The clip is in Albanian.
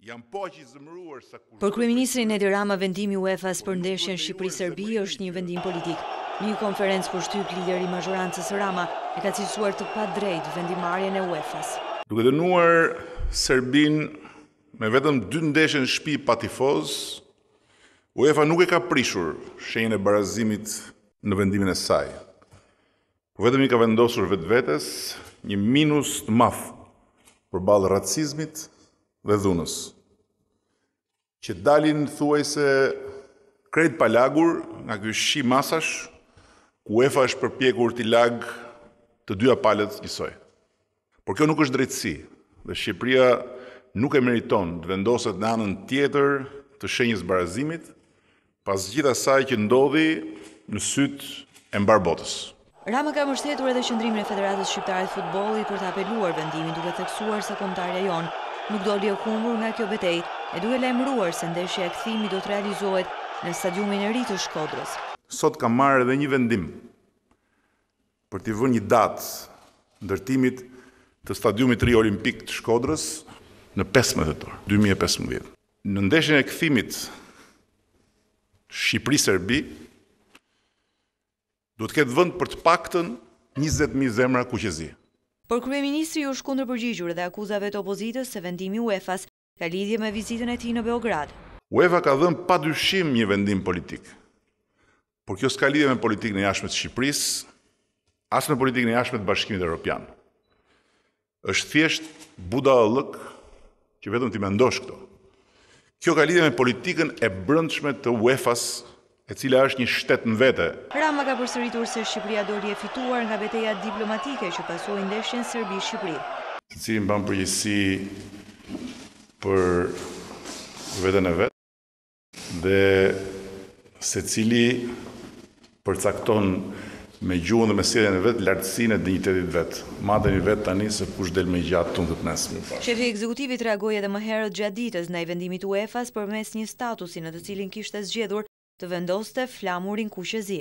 Jam po që i zëmruar sa kur... Por kryeministrin Edi Rama vendimi UEFA-s për ndeshjen Shqipëri-Serbi është një vendim politik. Në një konferencë për shtyp lideri majorancës Rama e ka cilësuar të pa drejt vendimarjen e UEFA-s. Duke dënuar Serbin me vetëm dy ndeshjen shtëpi pa tifoz, UEFA nuk e ka prishur shenjën e barazimit në vendimin e saj. Po vetëm i ka vendosur vetvetes një minus të për përballë racizmit dhe dhunës, që dalin thuaj se kretë pa lagur nga kështë shi masash, ku efa është përpjekur t'i lagë të dyja palet njësoj. Por kjo nuk është drejtësi, dhe Shqipëria nuk e meriton të vendoset në anën tjetër të shenjës barazimit, pas gjitha saj që ndodhi në sytë e mbar botës. Rama ka mështetur edhe qëndrimin e Federatës Shqiptarit Futbolit për të apeluar vendimin duke theksuar se komtarja jonë nuk do li e kumur nga kjo betej, e duke lemruar se ndeshje e këthimi do të realizohet në stadiumin e rritë shkodrës. Sot ka marrë edhe një vendim për t'i vën një datë ndërtimit të stadiumit të ri olimpik të shkodrës në 15 orë, 2015. Në ndeshjen e këthimit Shqipëri-Serbi, do të ketë vënd për të pakëtën 20.000 zemra kuqezi. Por Krye Ministri u shkundër përgjigjur dhe akuzave të opozitës se vendimi UEFA-s ka lidhje me vizitën e ti në Beograd. UEFA ka dhënë pa dyshim një vendim politik, por kjo s'ka lidhje me politik në jashmet Shqipëris, asë me politik në jashmet bashkimit Europian. është thjesht buda dhe lëk që vetëm t'i me ndosh këto. Kjo ka lidhje me politikën e brëndshme të UEFA-s, e cila është një shtet në vete. Rama ka përsëritur se Shqipëria doli e fituar nga beteja diplomatike që pasuaj ndeshjen Serbi-Shqipëri. Se cilin ban përgjësi për vete në vetë, dhe se cili përcakton me gjuhën dhe me sirën e vetë, lartësin e dignitetit vetë. Ma dhe një vetë tani se kush del me gjatë të në të të nësë. Shefi ekzekutivit reagoj edhe më herët gjatë ditës në i vendimit UEFA-s për mes një statusin në të cilin kishtë të zgjedhur të vendoste flamurin kushezi.